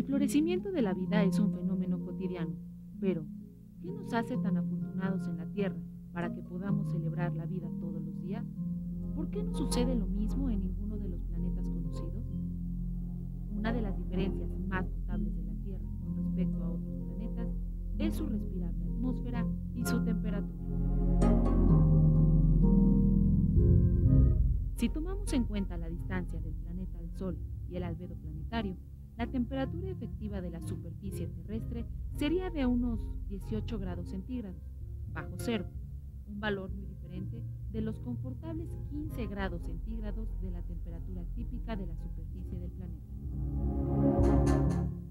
El florecimiento de la vida es un fenómeno cotidiano, pero ¿qué nos hace tan afortunados en la Tierra para que podamos celebrar la vida todos los días? ¿Por qué no sucede lo mismo en ninguno de los planetas conocidos? Una de las diferencias más notables de la Tierra con respecto a otros planetas es su respirable atmósfera y su temperatura. Si tomamos en cuenta la distancia del planeta al Sol la temperatura efectiva de la superficie terrestre sería de unos 18 grados centígrados, bajo cero, un valor muy diferente de los confortables 15 grados centígrados de la temperatura típica de la superficie del planeta.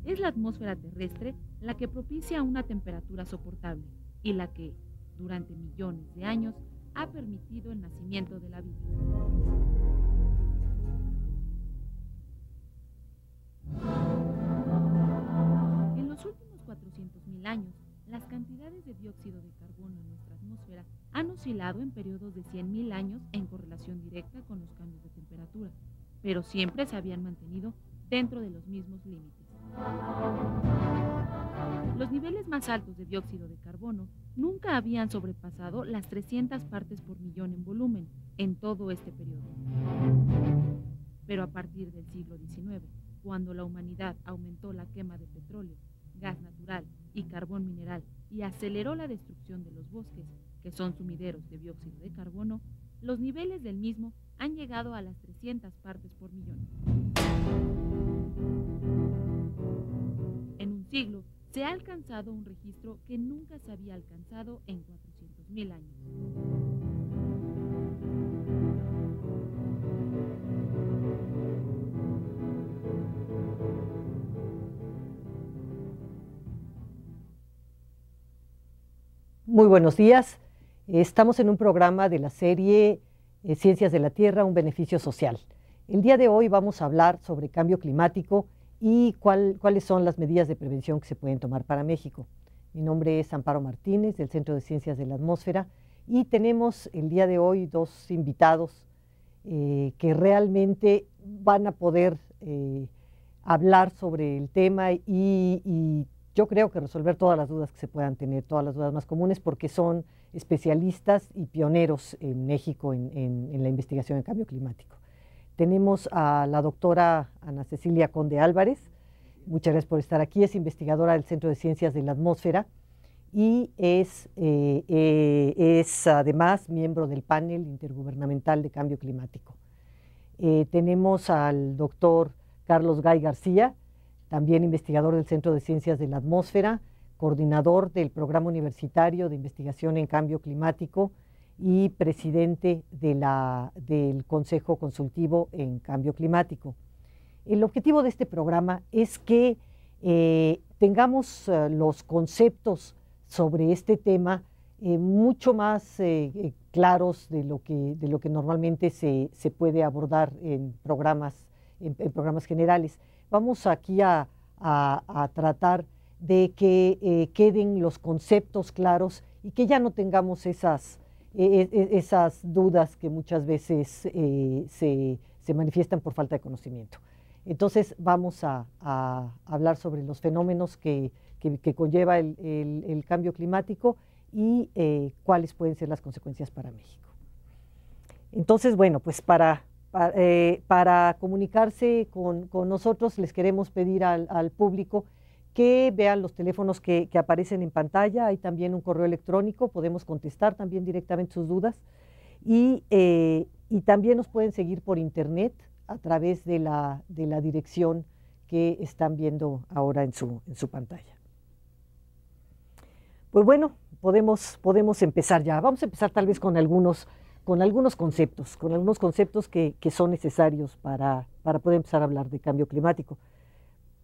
Es la atmósfera terrestre la que propicia una temperatura soportable y la que, durante millones de años, ha permitido el nacimiento de la vida. 200.000 años, las cantidades de dióxido de carbono en nuestra atmósfera han oscilado en periodos de 100.000 años en correlación directa con los cambios de temperatura, pero siempre se habían mantenido dentro de los mismos límites. Los niveles más altos de dióxido de carbono nunca habían sobrepasado las 300 partes por millón en volumen en todo este periodo. Pero a partir del siglo XIX, cuando la humanidad aumentó la quema de petróleo, gas natural y carbón mineral y aceleró la destrucción de los bosques, que son sumideros de dióxido de carbono, los niveles del mismo han llegado a las 300 partes por millón. En un siglo se ha alcanzado un registro que nunca se había alcanzado en 400.000 años. Muy buenos días. Estamos en un programa de la serie eh, Ciencias de la Tierra, un beneficio social. El día de hoy vamos a hablar sobre cambio climático y cuáles son las medidas de prevención que se pueden tomar para México. Mi nombre es Amparo Martínez del Centro de Ciencias de la Atmósfera y tenemos el día de hoy dos invitados eh, que realmente van a poder eh, hablar sobre el tema y, y yo creo que resolver todas las dudas que se puedan tener, todas las dudas más comunes, porque son especialistas y pioneros en México en, la investigación en cambio climático. Tenemos a la doctora Ana Cecilia Conde Álvarez, muchas gracias por estar aquí, es investigadora del Centro de Ciencias de la Atmósfera y es, eh, eh, además miembro del panel intergubernamental de cambio climático. Eh, tenemos al doctor Carlos Gay García, también investigador del Centro de Ciencias de la Atmósfera, coordinador del Programa Universitario de Investigación en Cambio Climático y presidente del Consejo Consultivo en Cambio Climático. El objetivo de este programa es que eh, tengamos eh, los conceptos sobre este tema eh, mucho más claros de lo, que, normalmente se, puede abordar en programas generales. Vamos aquí a, tratar de que eh, queden los conceptos claros y que ya no tengamos esas, e, e, e, esas dudas que muchas veces eh, se, manifiestan por falta de conocimiento. Entonces vamos a, hablar sobre los fenómenos que, conlleva el, cambio climático y eh, cuáles pueden ser las consecuencias para México. Entonces, bueno, pues para eh, para, comunicarse con, nosotros, les queremos pedir al, público que vean los teléfonos que, aparecen en pantalla. Hay también un correo electrónico, podemos contestar también directamente sus dudas. Eh, y, también nos pueden seguir por internet a través de la, de la dirección que están viendo ahora en su, en su pantalla. Pues bueno, podemos, podemos empezar ya. Vamos a empezar tal vez con algunos con algunos conceptos, con algunos conceptos que, son necesarios para, poder empezar a hablar de cambio climático.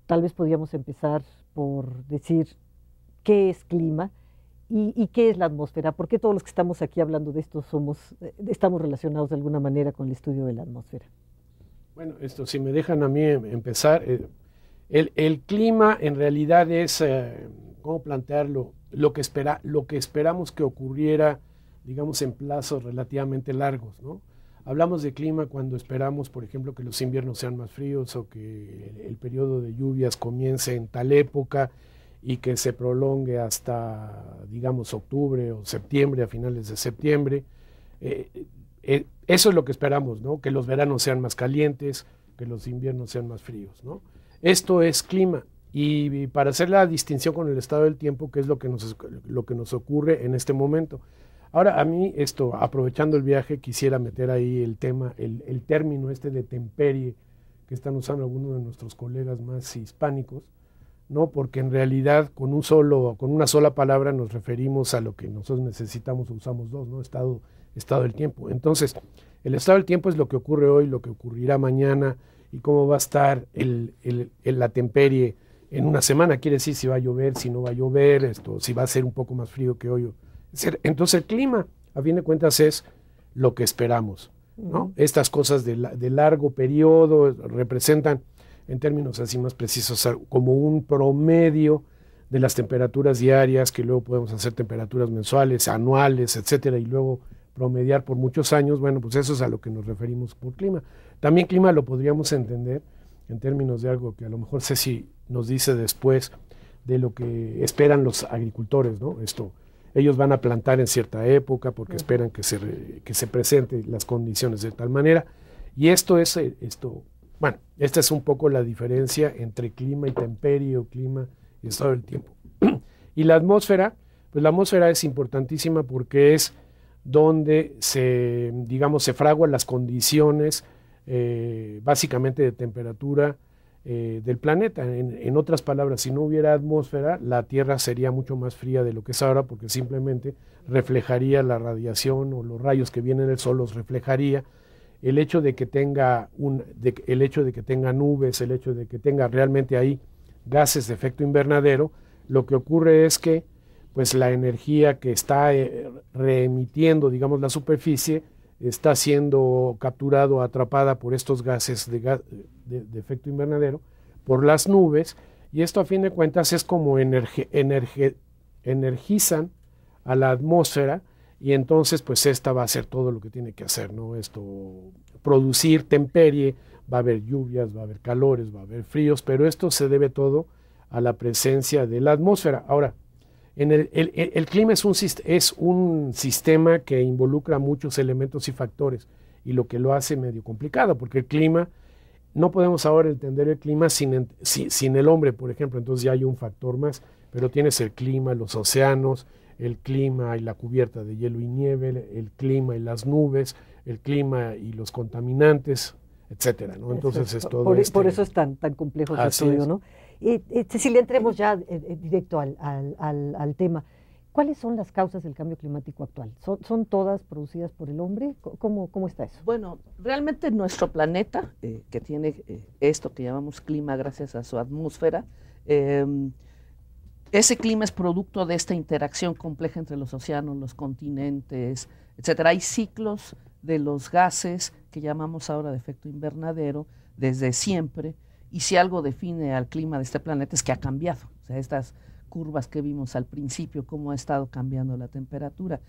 Tal vez podríamos empezar por decir qué es clima y, qué es la atmósfera, porque todos los que estamos aquí hablando de esto somos, eh, estamos relacionados de alguna manera con el estudio de la atmósfera. Bueno, esto, si me dejan a mí em, empezar, eh, el, clima en realidad es, eh, ¿cómo plantearlo? Lo que, espera, lo que esperamos que ocurriera digamos, en plazos relativamente largos, ¿no? Hablamos de clima cuando esperamos, por ejemplo, que los inviernos sean más fríos o que el, periodo de lluvias comience en tal época y que se prolongue hasta, digamos, octubre o septiembre, a finales de septiembre. Eh, eh, eso es lo que esperamos, ¿no? Que los veranos sean más calientes, que los inviernos sean más fríos, ¿no? Esto es clima. Y, para hacer la distinción con el estado del tiempo, ¿qué es lo que nos, lo que nos ocurre en este momento. Ahora, a mí, esto, aprovechando el viaje, quisiera meter ahí el tema, el, término este de temperie que están usando algunos de nuestros colegas más hispánicos, ¿no? Porque en realidad con un solo, con una sola palabra nos referimos a lo que nosotros necesitamos o usamos dos, ¿no? Estado, estado del tiempo. Entonces, el estado del tiempo es lo que ocurre hoy, lo que ocurrirá mañana y cómo va a estar el, la temperie en una semana. Quiere decir si va a llover, si no va a llover, esto, si va a ser un poco más frío que hoy entonces el clima, a fin de cuentas, es lo que esperamos. ¿no? Estas cosas de, largo periodo representan, en términos así más precisos, como un promedio de las temperaturas diarias, que luego podemos hacer temperaturas mensuales, anuales, etcétera, y luego promediar por muchos años, bueno, pues eso es a lo que nos referimos por clima. También clima lo podríamos entender en términos de algo que a lo mejor sé si nos dice después de lo que esperan los agricultores, ¿no? Esto, ellos van a plantar en cierta época porque esperan que se, presenten las condiciones de tal manera. Y esto es, eh, esto, bueno, esta es un poco la diferencia entre clima y temperio, clima y estado del tiempo. y la atmósfera, pues la atmósfera es importantísima porque es donde se, digamos, se fraguan las condiciones eh, básicamente de temperatura, eh, del planeta. En, otras palabras, si no hubiera atmósfera, la Tierra sería mucho más fría de lo que es ahora porque simplemente reflejaría la radiación o los rayos que vienen del Sol los reflejaría. El hecho de que tenga, el hecho de que tenga nubes, el hecho de que tenga realmente ahí gases de efecto invernadero, lo que ocurre es que pues la energía que está eh, reemitiendo, digamos, la superficie, está siendo capturado, atrapada por estos gases de, de, efecto invernadero, por las nubes, y esto a fin de cuentas es como energizan a la atmósfera y entonces pues esta va a hacer todo lo que tiene que hacer, ¿no? Esto, producir temperie, va a haber lluvias, va a haber calores, va a haber fríos, pero esto se debe todo a la presencia de la atmósfera. Ahora, el, clima es un, es un sistema que involucra muchos elementos y factores y lo que lo hace medio complicado, porque el clima, no podemos ahora entender el clima sin, sin, el hombre, por ejemplo, entonces ya hay un factor más, pero tienes el clima, los océanos, el clima y la cubierta de hielo y nieve, el clima y las nubes, el clima y los contaminantes, etcétera, ¿no? Entonces es, todo e, este por, eso es tan, tan complejo el estudio, ¿no? Eh, eh, Cecilia, entremos ya directo al, tema. ¿Cuáles son las causas del cambio climático actual? ¿Son, todas producidas por el hombre? ¿Cómo, cómo está eso? Bueno, realmente nuestro planeta, eh, que tiene eh, esto que llamamos clima gracias a su atmósfera, em, ese clima es producto de esta interacción compleja entre los océanos, los continentes, etcétera. Hay ciclos de los gases que llamamos ahora de efecto invernadero desde siempre y si algo define al clima de este planeta es que ha cambiado. O sea, estas curvas que vimos al principio, cómo ha estado cambiando la temperatura.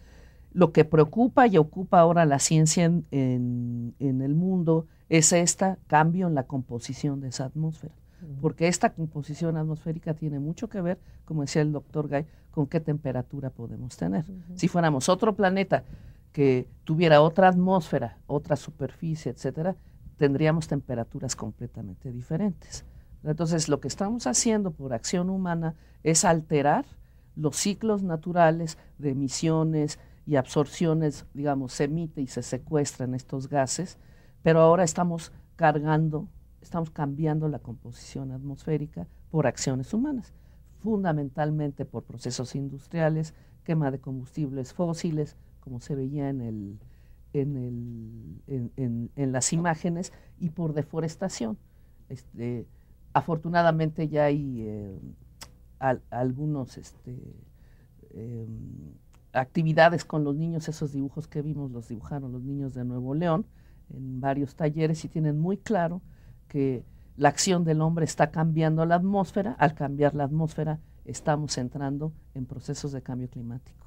Lo que preocupa y ocupa ahora la ciencia en, el mundo es este cambio en la composición de esa atmósfera. Porque esta composición atmosférica tiene mucho que ver, como decía el doctor Guy, con qué temperatura podemos tener. Si fuéramos otro planeta que tuviera otra atmósfera, otra superficie, etcétera, tendríamos temperaturas completamente diferentes. Entonces, lo que estamos haciendo por acción humana es alterar los ciclos naturales de emisiones y absorciones, digamos, se emite y se secuestran estos gases, pero ahora estamos cargando, estamos cambiando la composición atmosférica por acciones humanas, fundamentalmente por procesos industriales, quema de combustibles fósiles, como se veía en el, en, las imágenes y por deforestación. Este, afortunadamente ya hay eh, algunos este, em, actividades con los niños, esos dibujos que vimos los dibujaron los niños de Nuevo León en varios talleres y tienen muy claro que la acción del hombre está cambiando la atmósfera, al cambiar la atmósfera estamos entrando en procesos de cambio climático.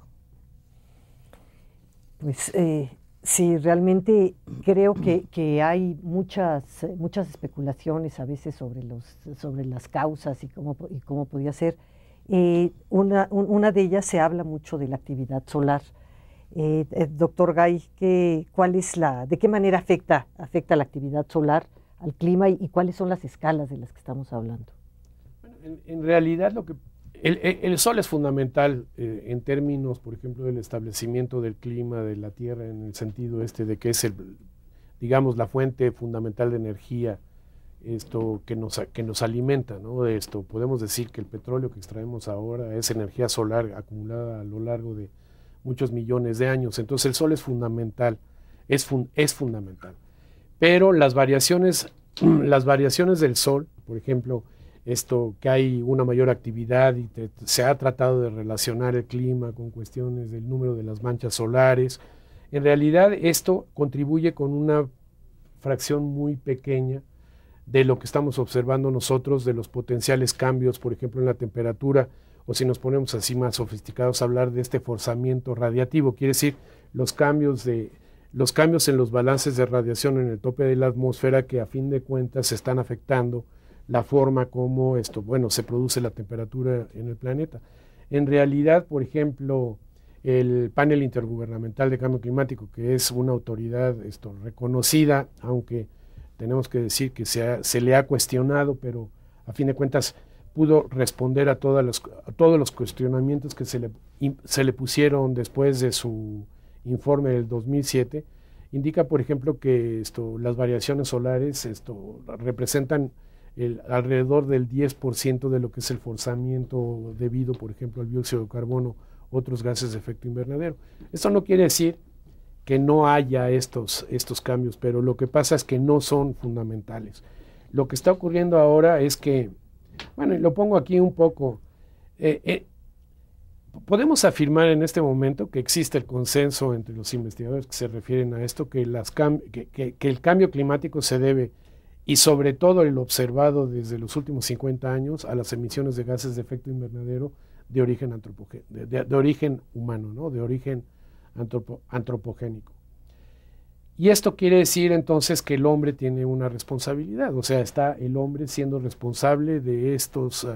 Pues eh, Sí, realmente creo que, que, hay muchas, muchas especulaciones a veces sobre, los, sobre las causas y cómo, y cómo podía ser. Eh, una, una, de ellas se habla mucho de la actividad solar. Eh, eh, doctor Gay, cuál es la, ¿de qué manera afecta, afecta la actividad solar al clima y, cuáles son las escalas de las que estamos hablando? Bueno, en realidad lo que el, sol es fundamental eh, en términos, por ejemplo, del establecimiento del clima de la Tierra en el sentido este de que es, el, digamos, la fuente fundamental de energía esto que nos, que nos alimenta, ¿no? esto podemos decir que el petróleo que extraemos ahora es energía solar acumulada a lo largo de muchos millones de años. Entonces el sol es fundamental, es, es fundamental. Pero las variaciones, las variaciones del sol, por ejemplo, esto que hay una mayor actividad y se ha tratado de relacionar el clima con cuestiones del número de las manchas solares. En realidad esto contribuye con una fracción muy pequeña de lo que estamos observando nosotros, de los potenciales cambios, por ejemplo, en la temperatura, o si nos ponemos así más sofisticados, hablar de este forzamiento radiativo, quiere decir los cambios de, los cambios en los balances de radiación en el tope de la atmósfera que a fin de cuentas se están afectando la forma como esto, bueno, se produce la temperatura en el planeta. En realidad, por ejemplo, el panel intergubernamental de cambio climático, que es una autoridad esto, reconocida, aunque tenemos que decir que se, le ha cuestionado, pero a fin de cuentas pudo responder a, todas todos los cuestionamientos que se le, se le pusieron después de su informe del 2007, indica, por ejemplo, que esto, las variaciones solares esto, representan el, alrededor del 10% de lo que es el forzamiento debido, por ejemplo, al dióxido de carbono, otros gases de efecto invernadero. Esto no quiere decir que no haya estos, estos cambios, pero lo que pasa es que no son fundamentales. Lo que está ocurriendo ahora es que, bueno, lo pongo aquí un poco, eh, eh, podemos afirmar en este momento que existe el consenso entre los investigadores que se refieren a esto, que el cambio climático se debe y sobre todo el observado desde los últimos 50 años a las emisiones de gases de efecto invernadero de origen, de, origen humano, de origen antropo antropogénico. Y esto quiere decir entonces que el hombre tiene una responsabilidad, o sea, está el hombre siendo responsable de estos, eh,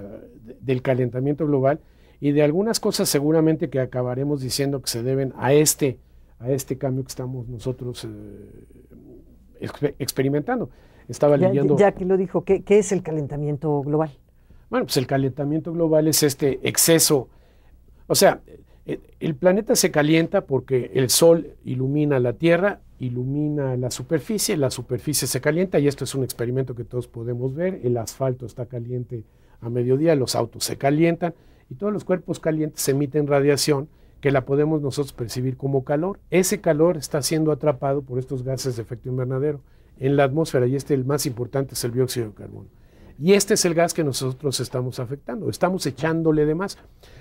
del calentamiento global y de algunas cosas seguramente que acabaremos diciendo que se deben a este, a este cambio que estamos nosotros eh, experimentando estaba ya, Ya que lo dijo, ¿qué, es el calentamiento global? Bueno, pues el calentamiento global es este exceso. O sea, e, el planeta se calienta porque el sol ilumina la Tierra, ilumina la superficie, la superficie se calienta y esto es un experimento que todos podemos ver. El asfalto está caliente a mediodía, los autos se calientan y todos los cuerpos calientes emiten radiación que la podemos nosotros percibir como calor. Ese calor está siendo atrapado por estos gases de efecto invernadero en la atmósfera y este el más importante es el dióxido de carbono. Y este es el gas que nosotros estamos afectando, estamos echándole de más.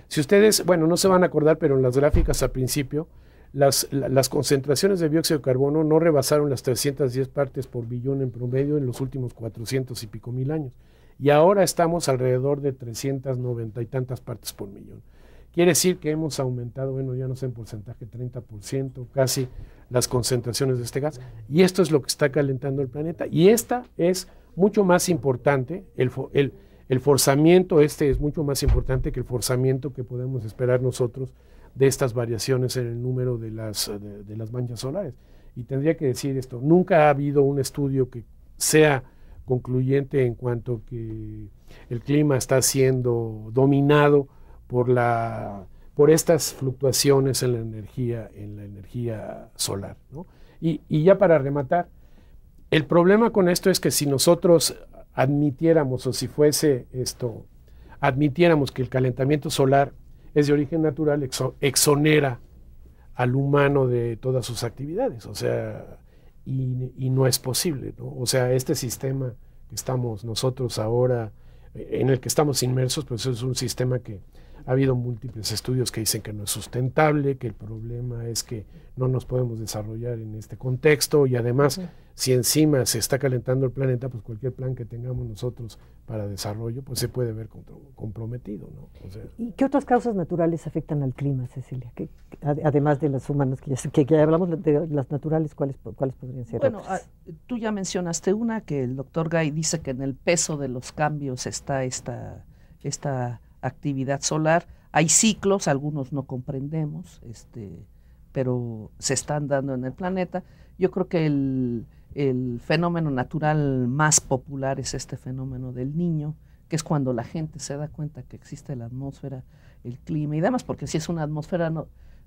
Si ustedes, bueno, no se van a acordar, pero en las gráficas al principio, las, las concentraciones de dióxido de carbono no rebasaron las 310 partes por billón en promedio en los últimos 400 y pico mil años. Y ahora estamos alrededor de 390 y tantas partes por millón. Quiere decir que hemos aumentado, bueno, ya no sé en porcentaje, 30%, casi las concentraciones de este gas. Y esto es lo que está calentando el planeta. Y esta es mucho más importante, el, el, forzamiento este es mucho más importante que el forzamiento que podemos esperar nosotros de estas variaciones en el número de las, de las manchas solares. Y tendría que decir esto, nunca ha habido un estudio que sea concluyente en cuanto que el clima está siendo dominado por la por estas fluctuaciones en la energía, en la energía solar. ¿no? Y, ya para rematar, el problema con esto es que si nosotros admitiéramos o si fuese esto, admitiéramos que el calentamiento solar es de origen natural, exonera al humano de todas sus actividades, o sea, y, y no es posible, ¿no? O sea, este sistema que estamos nosotros ahora, eh, en el que estamos inmersos, pues es un sistema que ha habido múltiples estudios que dicen que no es sustentable, que el problema es que no nos podemos desarrollar en este contexto y además, si encima se está calentando el planeta, pues cualquier plan que tengamos nosotros para desarrollo, pues se puede ver comprometido. ¿no? ¿Y qué otras causas naturales afectan al clima, Cecilia? además de las humanas, que ya, hablamos de las naturales, ¿cuáles, cuáles podrían ser? Bueno, ah, tú ya mencionaste una que el doctor Gay dice que en el peso de los cambios está esta... esta actividad solar. Hay ciclos, algunos no comprendemos, este, pero se están dando en el planeta. Yo creo que el, fenómeno natural más popular es este fenómeno del niño, que es cuando la gente se da cuenta que existe la atmósfera, el clima y demás, porque si es una atmósfera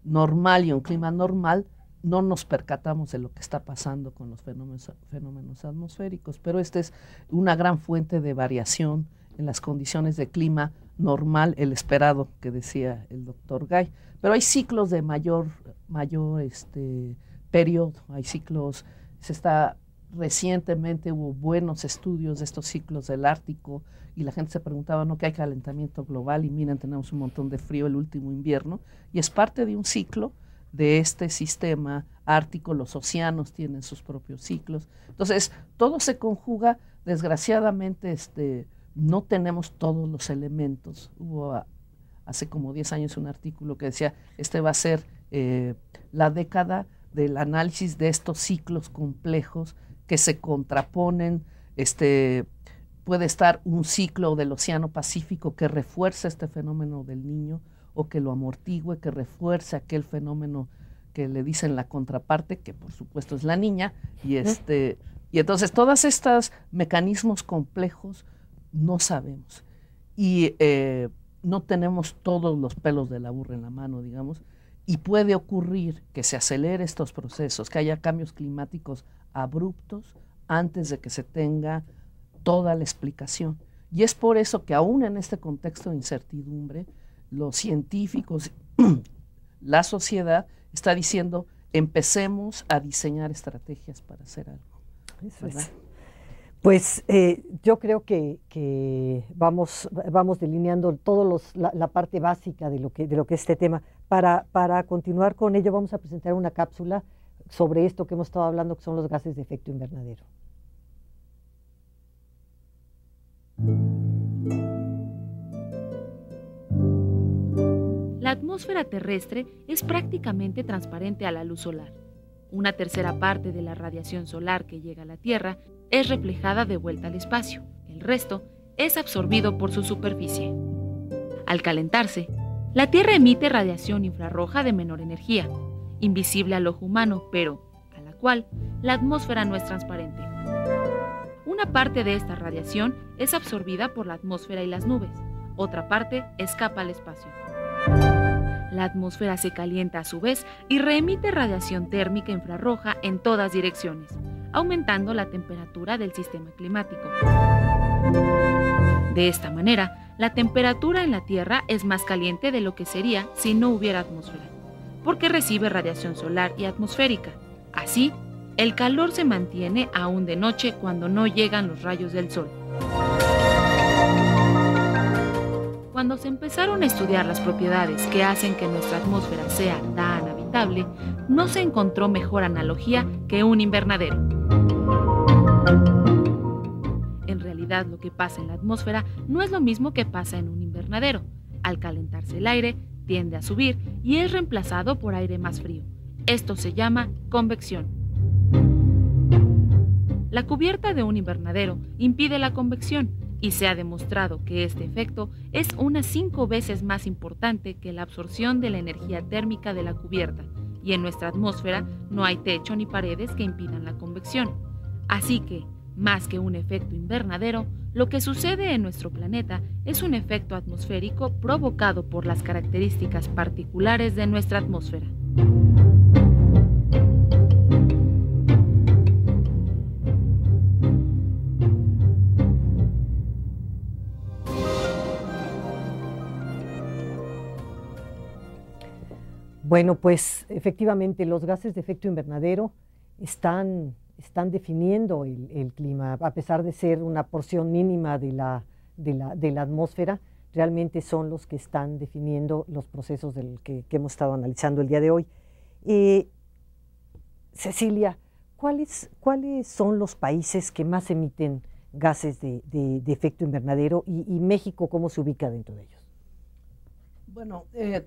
normal y un clima normal, no nos percatamos de lo que está pasando con los fenómenos, fenómenos atmosféricos, pero esta es una gran fuente de variación en las condiciones de clima normal, el esperado que decía el doctor Gay. Pero hay ciclos de mayor, mayor este, periodo, hay ciclos, se está recientemente hubo buenos estudios de estos ciclos del Ártico y la gente se preguntaba, ¿no? Que hay calentamiento global y miren, tenemos un montón de frío el último invierno y es parte de un ciclo de este sistema ártico, los océanos tienen sus propios ciclos. Entonces, todo se conjuga, desgraciadamente, este, no tenemos todos los elementos. Hubo ah, hace como 10 años un artículo que decía, este va a ser eh, la década del análisis de estos ciclos complejos que se contraponen. Este, puede estar un ciclo del Océano Pacífico que refuerce este fenómeno del niño o que lo amortigue, que refuerce aquel fenómeno que le dicen la contraparte, que por supuesto es la niña, y este y entonces todos estos mecanismos complejos no sabemos. Y eh, no tenemos todos los pelos de la burra en la mano, digamos, y puede ocurrir que se acelere estos procesos, que haya cambios climáticos abruptos antes de que se tenga toda la explicación. Y es por eso que aún en este contexto de incertidumbre, los científicos, la sociedad está diciendo, empecemos a diseñar estrategias para hacer algo. Pues eh, yo creo que, vamos, vamos delineando toda la, parte básica de lo que, de lo que es este tema. Para, para, continuar con ello, vamos a presentar una cápsula sobre esto que hemos estado hablando, que son los gases de efecto invernadero. La atmósfera terrestre es prácticamente transparente a la luz solar. Una tercera parte de la radiación solar que llega a la Tierra es reflejada de vuelta al espacio, el resto es absorbido por su superficie. Al calentarse, la Tierra emite radiación infrarroja de menor energía, invisible al ojo humano, pero a la cual la atmósfera no es transparente. Una parte de esta radiación es absorbida por la atmósfera y las nubes, otra parte escapa al espacio. La atmósfera se calienta a su vez y reemite radiación térmica infrarroja en todas direcciones aumentando la temperatura del sistema climático. De esta manera, la temperatura en la Tierra es más caliente de lo que sería si no hubiera atmósfera, porque recibe radiación solar y atmosférica. Así, el calor se mantiene aún de noche cuando no llegan los rayos del sol. Cuando se empezaron a estudiar las propiedades que hacen que nuestra atmósfera sea tan no se encontró mejor analogía que un invernadero. En realidad lo que pasa en la atmósfera no es lo mismo que pasa en un invernadero. Al calentarse el aire, tiende a subir y es reemplazado por aire más frío. Esto se llama convección. La cubierta de un invernadero impide la convección y se ha demostrado que este efecto es unas cinco veces más importante que la absorción de la energía térmica de la cubierta, y en nuestra atmósfera no hay techo ni paredes que impidan la convección. Así que, más que un efecto invernadero, lo que sucede en nuestro planeta es un efecto atmosférico provocado por las características particulares de nuestra atmósfera. Bueno, pues efectivamente los gases de efecto invernadero están, están definiendo el, clima, a pesar de ser una porción mínima de la, de la, atmósfera, realmente son los que están definiendo los procesos del que, hemos estado analizando el día de hoy. Eh, Cecilia, ¿cuáles, ¿cuáles son los países que más emiten gases de, efecto invernadero y, México cómo se ubica dentro de ellos? Bueno, eh,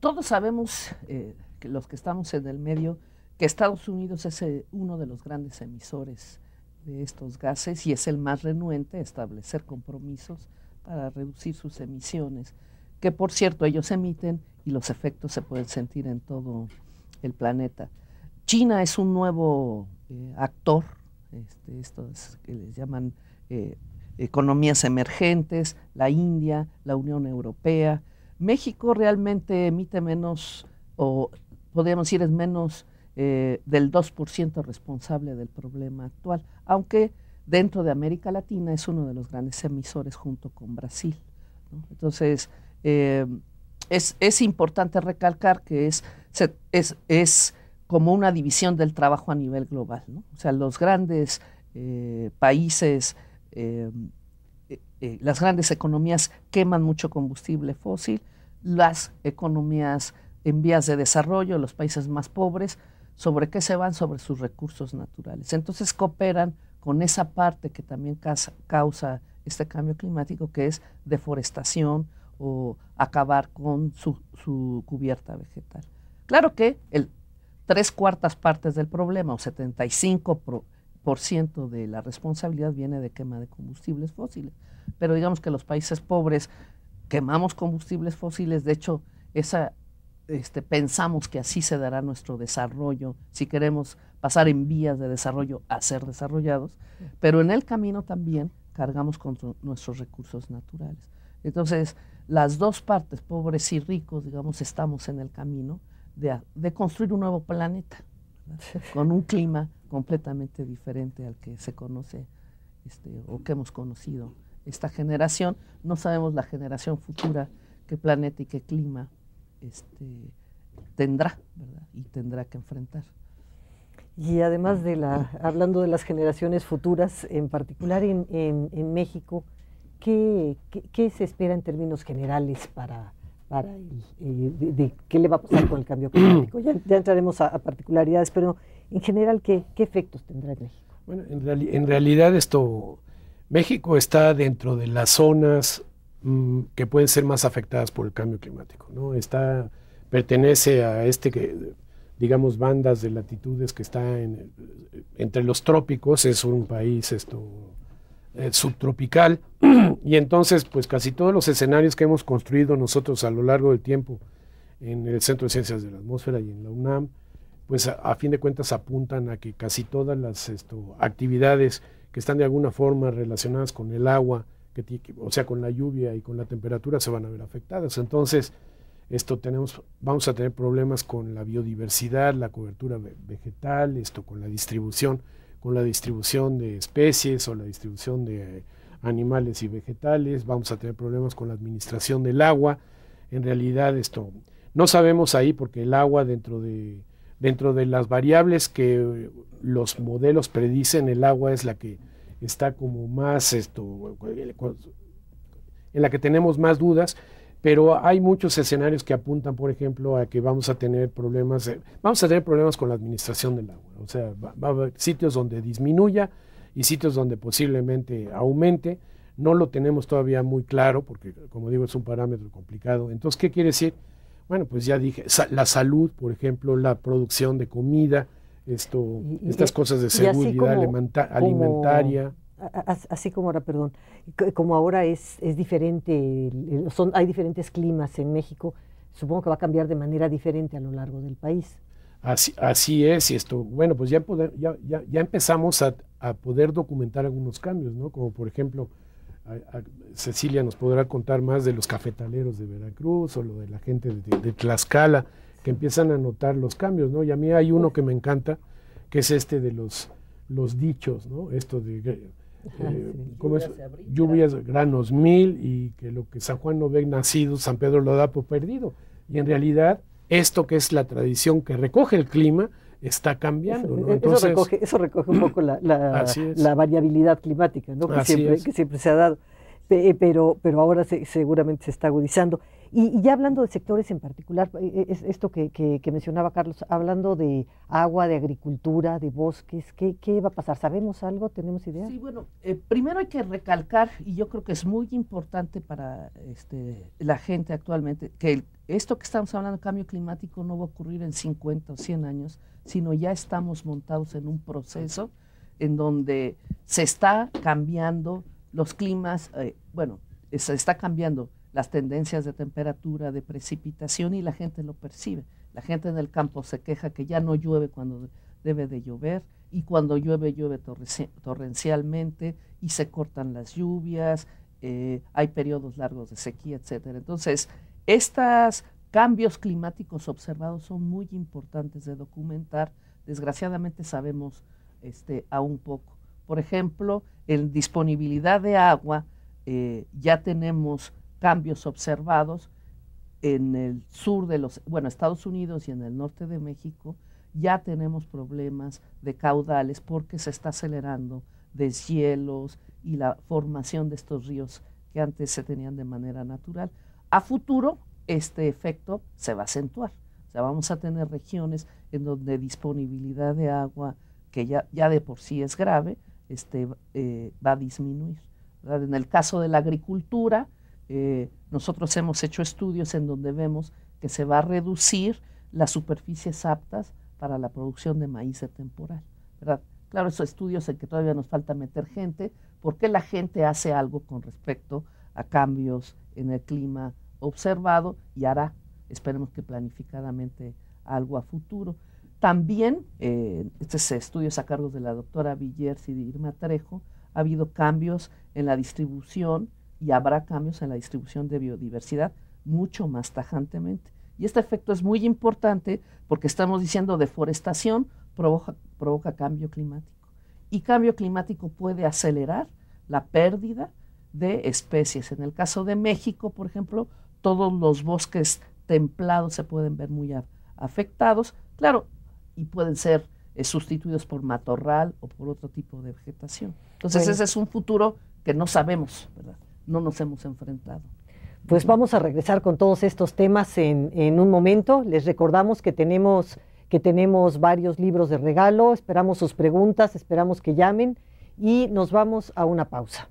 todos sabemos, eh, los que estamos en el medio, que Estados Unidos es eh, uno de los grandes emisores de estos gases y es el más renuente a establecer compromisos para reducir sus emisiones, que por cierto ellos emiten y los efectos se pueden sentir en todo el planeta. China es un nuevo eh, actor, este, estos que les llaman economías emergentes, la India, la Unión Europea, México realmente emite menos, o podríamos decir es menos eh, del 2% responsable del problema actual, aunque dentro de América Latina es uno de los grandes emisores junto con Brasil. Entonces, eh, es, es, importante recalcar que es, es, es, como una división del trabajo a nivel global. O sea, los grandes eh, países eh, eh, las grandes economías queman mucho combustible fósil, las economías en vías de desarrollo, los países más pobres, sobre qué se van, sobre sus recursos naturales. Entonces cooperan con esa parte que también causa este cambio climático, que es deforestación o acabar con su, cubierta vegetal. Claro que el tres cuartas partes del problema, o 75 ciento de la responsabilidad viene de quema de combustibles fósiles. Pero digamos que los países pobres quemamos combustibles fósiles, de hecho, esa, este, pensamos que así se dará nuestro desarrollo, si queremos pasar en vías de desarrollo a ser desarrollados, pero en el camino también cargamos con nuestros recursos naturales. Entonces, las dos partes, pobres y ricos, digamos, estamos en el camino de, construir un nuevo planeta, con un clima completamente diferente al que se conoce este, o que hemos conocido esta generación. No sabemos la generación futura, qué planeta y qué clima este, tendrá, Y tendrá que enfrentar. Y además de la, hablando de las generaciones futuras, en particular en, México, ¿qué, se espera en términos generales para, eh, de, qué le va a pasar con el cambio climático? Ya, entraremos a particularidades, pero en general, ¿qué, efectos tendrá México? Bueno, en, realidad esto, México está dentro de las zonas mm, que pueden ser más afectadas por el cambio climático, ¿no? Está, pertenece a este digamos, bandas de latitudes que están entre los trópicos, es un país esto eh, subtropical, y entonces, pues casi todos los escenarios que hemos construido nosotros a lo largo del tiempo en el Centro de Ciencias de la Atmósfera y en la UNAM, pues a, fin de cuentas apuntan a que casi todas las actividades que están de alguna forma relacionadas con el agua, o sea, con la lluvia y con la temperatura, se van a ver afectadas. Entonces, esto tenemos, vamos a tener problemas con la biodiversidad, la cobertura vegetal, esto con la distribución, con la distribución de especies o la distribución de animales y vegetales, vamos a tener problemas con la administración del agua. En realidad, esto no sabemos ahí porque el agua dentro de Dentro de las variables que los modelos predicen, el agua es la que está como más esto, en la que tenemos más dudas, pero hay muchos escenarios que apuntan, por ejemplo, a que vamos a tener problemas, eh, vamos a tener problemas con la administración del agua, o sea, va, a haber sitios donde disminuya y sitios donde posiblemente aumente, no lo tenemos todavía muy claro, porque como digo, es un parámetro complicado. Entonces, ¿qué quiere decir? Bueno, pues ya dije, la salud, por ejemplo, la producción de comida, esto, estas cosas de seguridad alimentaria. así como ahora, perdón, como ahora es, es diferente, son, hay diferentes climas en México, supongo que va a cambiar de manera diferente a lo largo del país. Así, así es, y esto, bueno, pues ya, ya, empezamos a, a poder documentar algunos cambios, ¿no? Como por ejemplo, Cecilia nos podrá contar más de los cafetaleros de Veracruz o lo de la gente de, Tlaxcala, que empiezan a notar los cambios, ¿no? Y a mí hay uno que me encanta, que es este de los, los dichos, ¿no? Esto de... Eh, Lluvias, granos mil y que lo que San Juan no ve nacido, San Pedro lo da por perdido. Y en realidad, esto que es la tradición que recoge el clima, está cambiando. ¿no? E-, e-, eso, recoge, eso recoge un poco la, variabilidad climática ¿no? que, siempre, que, siempre, se ha dado, eh, pero, pero ahora se, seguramente se está agudizando. Y, ya hablando de sectores en particular, eh, eh, esto que, mencionaba Carlos, hablando de agua, de agricultura, de bosques, ¿qué, va a pasar? ¿Sabemos algo? ¿Tenemos idea? Sí, bueno, primero hay que recalcar, y yo creo que es muy importante para este, la gente actualmente, que esto que estamos hablando, cambio climático, no va a ocurrir en 50 o 100 años, sino ya estamos montados en un proceso en donde se está cambiando los climas, eh, bueno, se está cambiando las tendencias de temperatura, de precipitación y la gente lo percibe. La gente en el campo se queja que ya no llueve cuando debe de llover y cuando llueve llueve torrencialmente y se cortan las lluvias, eh, hay periodos largos de sequía, etc. Entonces, estas cambios climáticos observados son muy importantes de documentar. Desgraciadamente sabemos este, aún poco. Por ejemplo, en disponibilidad de agua eh, ya tenemos cambios observados en el sur de los, bueno, Estados Unidos y en el norte de México, ya tenemos problemas de caudales porque se está acelerando deshielos y la formación de estos ríos que antes se tenían de manera natural. A futuro, este efecto se va a acentuar. O sea, vamos a tener regiones en donde disponibilidad de agua, que ya, ya de por sí es grave, este, eh, va a disminuir. En el caso de la agricultura, eh, nosotros hemos hecho estudios en donde vemos que se va a reducir las superficies aptas para la producción de maíz temporal. Claro, esos estudios en que todavía nos falta meter gente, porque la gente hace algo con respecto a cambios en el clima observado y hará, esperemos que planificadamente, algo a futuro. También, eh, estos estudios a cargo de la doctora Villers y de Irma Trejo, ha habido cambios en la distribución y habrá cambios en la distribución de biodiversidad mucho más tajantemente. Y este efecto es muy importante porque estamos diciendo deforestación provoca, provoca cambio climático. Y cambio climático puede acelerar la pérdida de especies. En el caso de México, por ejemplo, todos los bosques templados se pueden ver muy afectados, claro, y pueden ser eh, sustituidos por matorral o por otro tipo de vegetación. Entonces ese es un futuro que no sabemos, ¿verdad? No nos hemos enfrentado. Pues vamos a regresar con todos estos temas en, en un momento. Les recordamos que tenemos, que tenemos varios libros de regalo, esperamos sus preguntas, esperamos que llamen y nos vamos a una pausa.